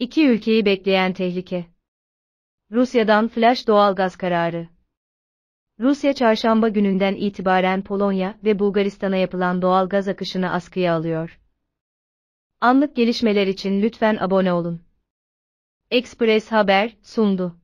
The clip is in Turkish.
İki ülkeyi bekleyen tehlike. Rusya'dan flash doğalgaz kararı. Rusya çarşamba gününden itibaren Polonya ve Bulgaristan'a yapılan doğalgaz akışını askıya alıyor. Anlık gelişmeler için lütfen abone olun. Express Haber sundu.